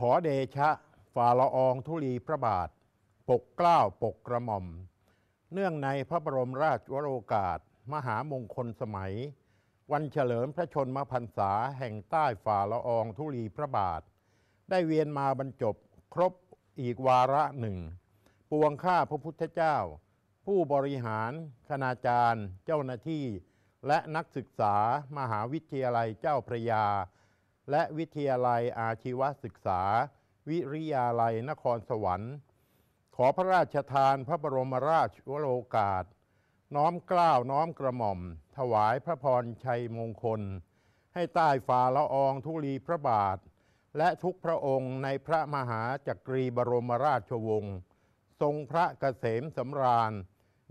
ขอเดชะฝ่าละอองธุลีพระบาท ปกเกล้าปกกระหม่อม เนื่องในพระบรมราชวโรกาส มหามงคลสมัย วันเฉลิมพระชนมพรรษาแห่งใต้ฝ่าละอองธุลีพระบาท ได้เวียนมาบรรจบครบอีกวาระหนึ่ง ปวงข้าพระพุทธเจ้า ผู้บริหารคณาจารย์เจ้าหน้าที่ และนักศึกษามหาวิทยาลัยเจ้าพระยาและวิทยาลัยอาชีวศึกษาวิริยาลัยนครสวรรค์ ขอพระราชทานพระบรมราชวโรกาสน้อมกล้าวน้อมกระหม่อม ถวายพระพรชัยมงคล ให้ใต้ฝ่าละอองธุลีพระบาท และทุกพระองค์ในพระมหาจักรีบรมราชวงศ์ทรงพระเกษมสำราญ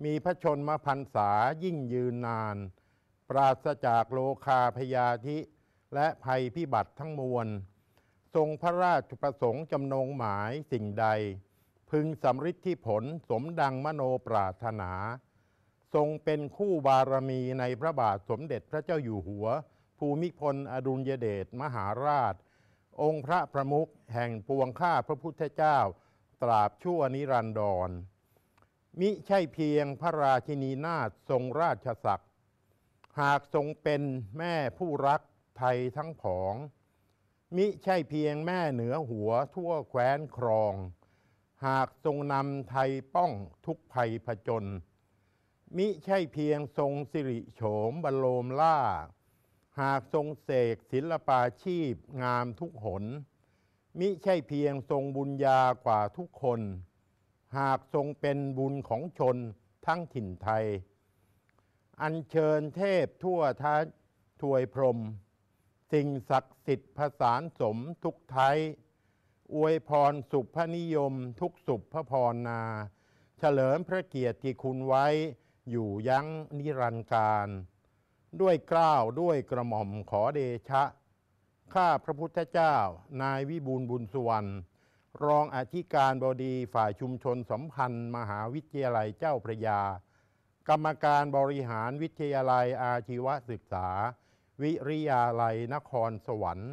มีพระชนมพรรษายิ่งยืนนาน ปราศจากโลคาพยาธิและภัยพิบัติทั้งมวล ทรงพระราชประสงค์จำนงหมายสิ่งใด พึงสำฤทธิผลสมดังมโนปรารถนา ทรงเป็นคู่บารมีในพระบาทสมเด็จพระเจ้าอยู่หัว ภูมิพลอดุลยเดชมหาราช องค์พระประมุขแห่งปวงข้าพระพุทธเจ้าตราบชั่วนิรันดร มิใช่เพียงพระราชินีนาถทรงราชศักดิ์หากทรงเป็นแม่ผู้รักภัยทั้งผอง มิใช่เพียงแม่เหนือหัวทั่วแคว้นครอง หากทรงนำไทยป้องทุกภัยผจญมิใช่เพียงทรงสิริโฉมบรโลมล่า หากทรงเสกศิลปาชีพงามทุกหน มิใช่เพียงทรงบุญญากว่าทุกคน หากทรงเป็นบุญของชนทั้งถิ่นไทย อันเชิญเทพทั่วท้าถวยพรมสิ่งศักดิ์สิทธิ์ผสานสมทุกไทย อวยพรสุภนิยมทุกสุภพรนา เฉลิมพระเกียรติคุณไว้อยู่ยั้งนิรันดร์การ ด้วยกล้าวด้วยกระหม่อมขอเดชะ ข้าพระพุทธเจ้านายวิบูลบุญสุวรรณรองอธิการบดีฝ่ายชุมชนสัมพันธ์มหาวิทยาลัยเจ้าพระยา กรรมการบริหารวิทยาลัยอาชีวศึกษาวิริยาลัยนครสวรรค์